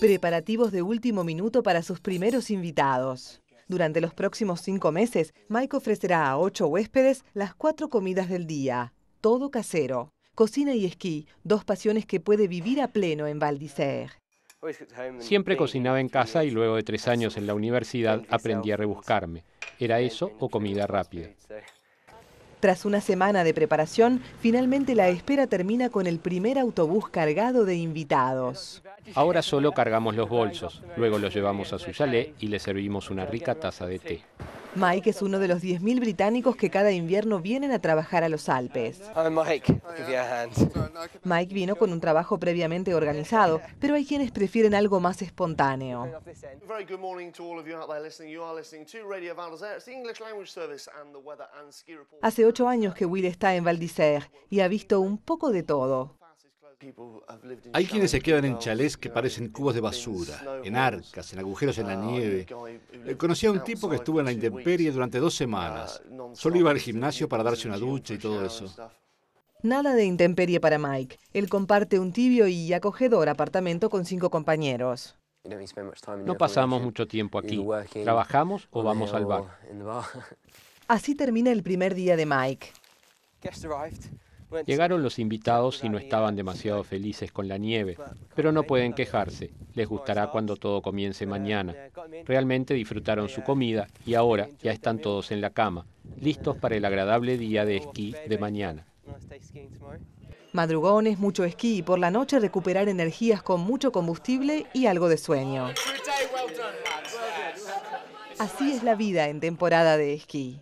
Preparativos de último minuto para sus primeros invitados. Durante los próximos cinco meses, Mike ofrecerá a ocho huéspedes las cuatro comidas del día, todo casero. Cocina y esquí, dos pasiones que puede vivir a pleno en Val Siempre cocinaba en casa y luego de tres años en la universidad aprendí a rebuscarme. Era eso o comida rápida. Tras una semana de preparación, finalmente la espera termina con el primer autobús cargado de invitados. Ahora solo cargamos los bolsos, luego los llevamos a su chalet y le servimos una rica taza de té. Mike es uno de los 10.000 británicos que cada invierno vienen a trabajar a los Alpes. Mike. vino con un trabajo previamente organizado, pero hay quienes prefieren algo más espontáneo. Hace ocho años que Will está en Val d'Isère y ha visto un poco de todo. Hay quienes se quedan en chalés que parecen cubos de basura, en arcas, en agujeros en la nieve. Eh, conocí a un tipo que estuvo en la intemperie durante dos semanas. Solo iba al gimnasio para darse una ducha y todo eso. Nada de intemperie para Mike. Él comparte un tibio y acogedor apartamento con cinco compañeros. No pasamos mucho tiempo aquí. Trabajamos o vamos al bar. Así termina el primer día de Mike. Llegaron los invitados y no estaban demasiado felices con la nieve, pero no pueden quejarse. Les gustará cuando todo comience mañana. Realmente disfrutaron su comida y ahora ya están todos en la cama, listos para el agradable día de esquí oh, de mañana. Madrugones, mucho esquí y por la noche recuperar energías con mucho combustible y algo de sueño. Así es la vida en temporada de esquí.